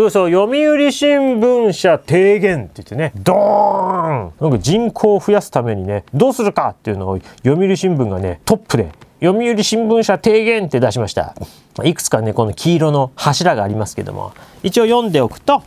そうそう、読売新聞社提言って言ってね、ドーンなんか人口を増やすためにね、どうするかっていうのを読売新聞がね、トップで読売新聞社提言って出しました。いくつかね、この黄色の柱がありますけども、一応読んでおくと、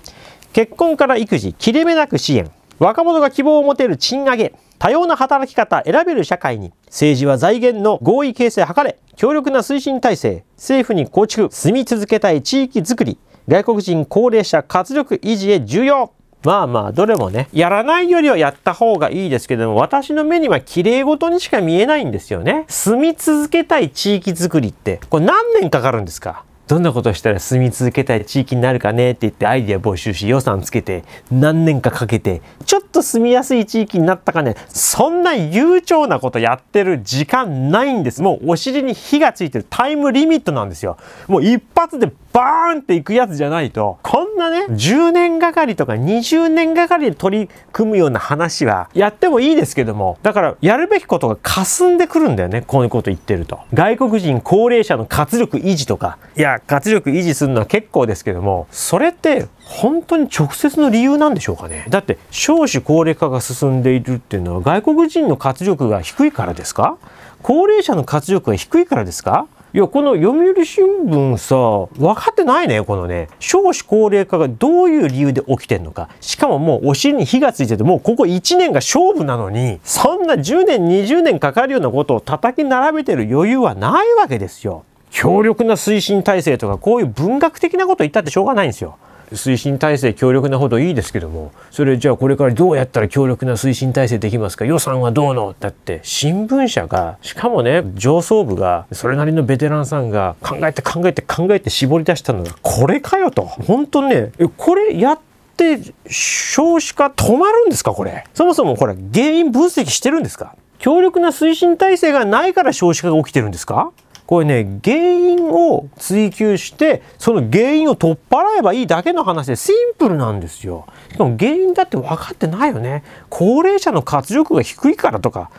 結婚から育児、切れ目なく支援、若者が希望を持てる賃上げ、多様な働き方、選べる社会に、政治は財源の合意形成図れ、強力な推進体制、政府に構築、住み続けたい地域づくり、外国人高齢者活力維持へ重要まあまあ、どれもね、やらないよりはやった方がいいですけども、私の目には綺麗事にしか見えないんですよね。住み続けたい地域づくりって、これ何年かかるんですかどんなことしたら住み続けたい地域になるかねって言ってアイディア募集し予算つけて何年かかけてちょっと住みやすい地域になったかねそんな悠長なことやってる時間ないんですもうお尻に火がついてるタイムリミットなんですよもう一発でバーンっていくやつじゃないとこんなね10年がかりとか20年がかりで取り組むような話はやってもいいですけどもだからやるべきことが霞んでくるんだよねこういうこと言ってると外国人高齢者の活力維持とかいや活力維持するのは結構ですけどもそれって本当に直接の理由なんでしょうかねだって少子高齢化が進んでいるっていうのは外国人の活力が低いからですか高齢者の活力が低いからですかいや、この読売新聞さ、分かってないね、このね。少子高齢化がどういう理由で起きてんのか。しかももうお尻に火がついてて、もうここ1年が勝負なのに、そんな10年、20年かかるようなことを叩き並べてる余裕はないわけですよ。強力な推進体制とかこういう文学的なこと言ったってしょうがないんですよ。推進体制強力なほどいいですけどもそれじゃあこれからどうやったら強力な推進体制できますか予算はどうのだって新聞社がしかもね上層部がそれなりのベテランさんが考えて考えて考えて絞り出したのがこれかよと本当ねこれやって少子化止まるんですかこれそもそもこれ原因分析してるんですか強力な推進体制がないから少子化が起きてるんですかこれね原因を追求してその原因を取っ払えばいいだけの話でシンプルなんですよでも原因だって分かってないよね高齢者の活力が低いからとか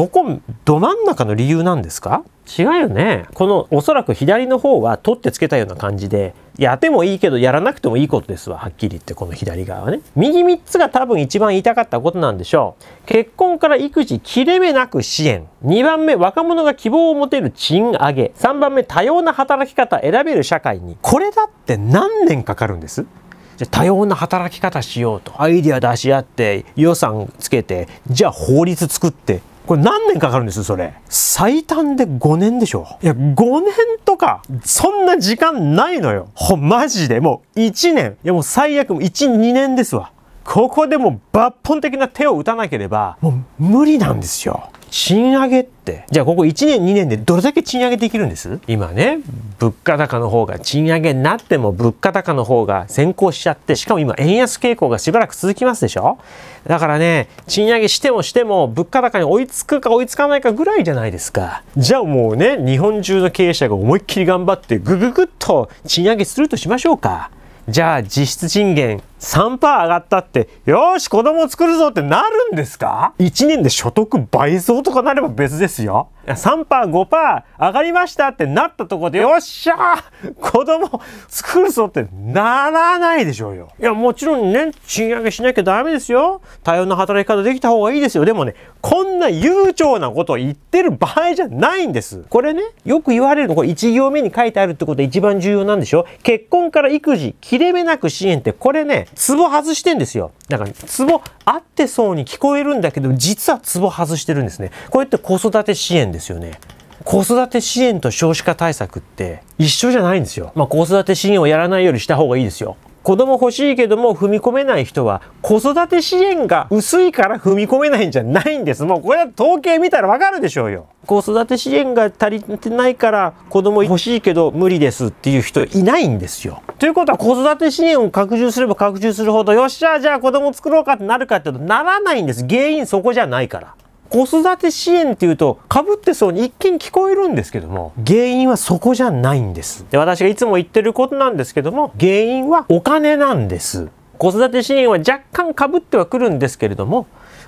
そこど真ん中の理由なんですか違うよねこのおそらく左の方は取ってつけたような感じでやってもいいけどやらなくてもいいことですわはっきり言ってこの左側はね右3つが多分一番言いたかったことなんでしょう結婚から育児切れ目なく支援2番目若者が希望を持てる賃上げ3番目多様な働き方選べる社会にこれだって何年かかるんですじゃ多様な働き方しようとアイデア出し合って予算つけてじゃあ法律作ってこれ何年かかるんですそれ。最短で5年でしょ。いや、5年とか、そんな時間ないのよ。ほ、マジで。もう1年。いや、もう最悪、も1、2年ですわ。ここでもう抜本的な手を打たなければ、もう無理なんですよ。賃上げって、じゃあここ1年2年でどれだけ賃上げできるんです今ね、物価高の方が賃上げになっても物価高の方が先行しちゃって、しかも今円安傾向がしばらく続きますでしょだからね、賃上げしてもしても物価高に追いつくか追いつかないかぐらいじゃないですか。じゃあもうね、日本中の経営者が思いっきり頑張ってグググッと賃上げするとしましょうか。じゃあ実質賃金3%上がったって、よし、子供作るぞってなるんですか ?1 年で所得倍増とかなれば別ですよ。3%、5%上がりましたってなったとこで、よっしゃー子供作るぞってならないでしょうよ。いや、もちろんね、賃上げしなきゃダメですよ。多様な働き方できた方がいいですよ。でもね、こんな悠長なことを言ってる場合じゃないんです。これね、よく言われるの、これ1行目に書いてあるってことで一番重要なんでしょ結婚から育児、切れ目なく支援って、これね、ツボ外してんですよ。だから、ツボ合ってそうに聞こえるんだけど、実はツボ外してるんですね。こやって子育て支援ですよね。子育て支援と少子化対策って一緒じゃないんですよ。まあ、子育て支援をやらないよりした方がいいですよ。子供欲しいけども踏み込めない人は子育て支援が薄いから踏み込めないんじゃないんです。もうこれは統計見たらわかるでしょうよ。子育て支援が足りてないから子供欲しいけど無理ですっていう人いないんですよ。ということは子育て支援を拡充すれば拡充するほどよっしゃじゃあ子供作ろうかってなるかっていうとならないんです。原因そこじゃないから。子育て支援っていうとかぶってそうに一見聞こえるんですけども原因はそこじゃないんですで私がいつも言ってることなんですけども原因はお金なんです子育て支援は若干かぶってはくるんですけれども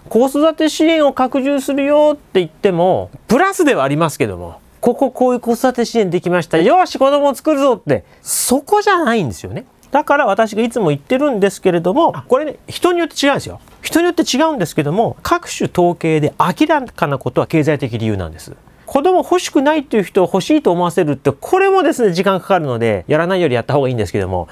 子育て支援を拡充するよって言ってもプラスではありますけどもこここういう子育て支援できましたよし子供を作るぞってそこじゃないんですよねだから私がいつも言ってるんですけれどもこれね人によって違うんですよ人によって違うんですけども各種統計で明らかなことは経済的理由なんです。子供欲しくないっていう人を欲しいと思わせるってこれもですね時間かかるのでやらないよりやった方がいいんですけども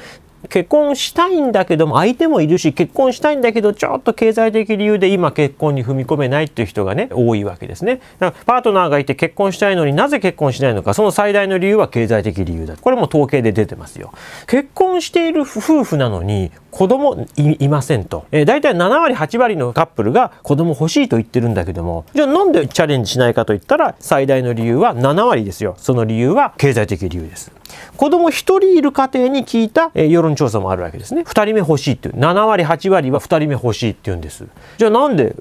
結婚したいんだけども相手もいるし結婚したいんだけどちょっと経済的理由で今結婚に踏み込めないっていう人がね多いわけですねだからパートナーがいて結婚したいのになぜ結婚しないのかその最大の理由は経済的理由だこれも統計で出てますよ結婚している夫婦なのに子供いませんと、えー、大体7割8割のカップルが子供欲しいと言ってるんだけどもじゃあなんでチャレンジしないかといったら最大の理由は7割ですよその理由は経済的理由です子供1人いる家庭に聞いた、え世論調査もあるわけですね。2人目欲しいっていう。7割、8割は2人目欲しいって言うんです。じゃあなんで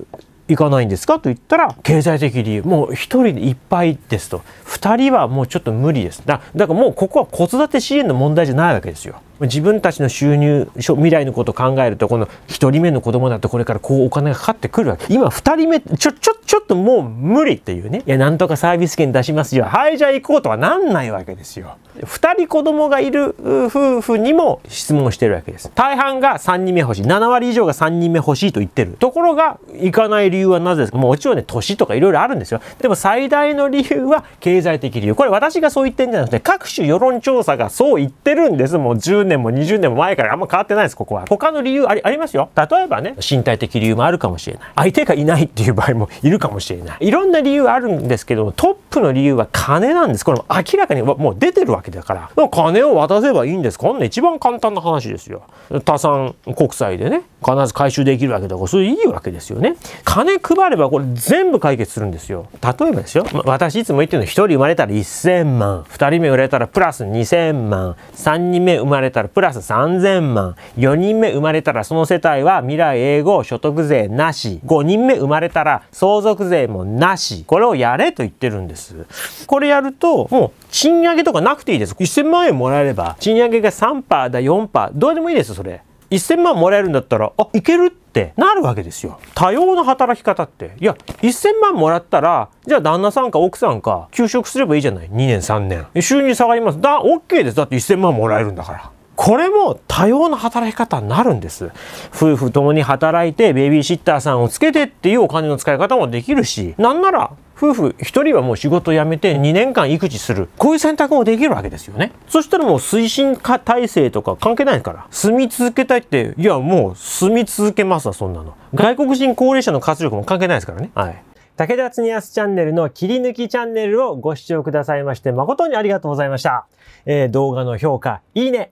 行かないんですかと言ったら経済的理由もう1人でいっぱいですと2人はもうちょっと無理ですだからもうここは子育て支援の問題じゃないわけですよ自分たちの収入未来のことを考えるとこの1人目の子供だとこれからこうお金がかかってくるわけ今2人目ちょちょちょっともう無理っていうねいやなんとかサービス券出しますよはいじゃあ行こうとはなんないわけですよ2人子供がいる夫婦にも質問してるわけです大半が3人目欲しい7割以上が3人目欲しいと言ってるところが行かない理由はなぜですかもちろんね年とかいろいろあるんですよでも最大の理由は経済的理由これ私がそう言ってんじゃなくて各種世論調査がそう言ってるんですもう10年年も20年も前からあんま変わってないですここは他の理由ありありますよ例えばね身体的理由もあるかもしれない相手がいないっていう場合もいるかもしれないいろんな理由あるんですけどトップの理由は金なんですこれも明らかにもう出てるわけだから金を渡せばいいんですこんな一番簡単な話ですよ多産国債でね必ず回収できるわけだからそれいいわけですよね金配ればこれ全部解決するんですよ例えばですよ、ま、私いつも言ってるの1人生まれたら1000万2人目売れたらプラス2000万3人目生まれたらったらプラス3000万。4人目生まれたらその世帯は未来永劫所得税なし。5人目生まれたら相続税もなし。これをやれと言ってるんです。これやると、もう賃上げとかなくていいです。1000万円もらえれば、賃上げが3%だ、4%、どうでもいいです、それ。1000万もらえるんだったら、あ、いけるってなるわけですよ。多様な働き方って。いや、1000万もらったら、じゃあ旦那さんか奥さんか、休職すればいいじゃない。2年、3年。収入下がります。だ、OK です。だって1000万もらえるんだから。これも多様な働き方になるんです。夫婦共に働いて、ベビーシッターさんをつけてっていうお金の使い方もできるし、なんなら、夫婦1人はもう仕事を辞めて2年間育児する。こういう選択もできるわけですよね。そしたらもう推進化体制とか関係ないから。住み続けたいって、いやもう住み続けますわ、そんなの。外国人高齢者の活力も関係ないですからね。はい。武田つにやすチャンネルの切り抜きチャンネルをご視聴くださいまして誠にありがとうございました。えー、動画の評価、いいね、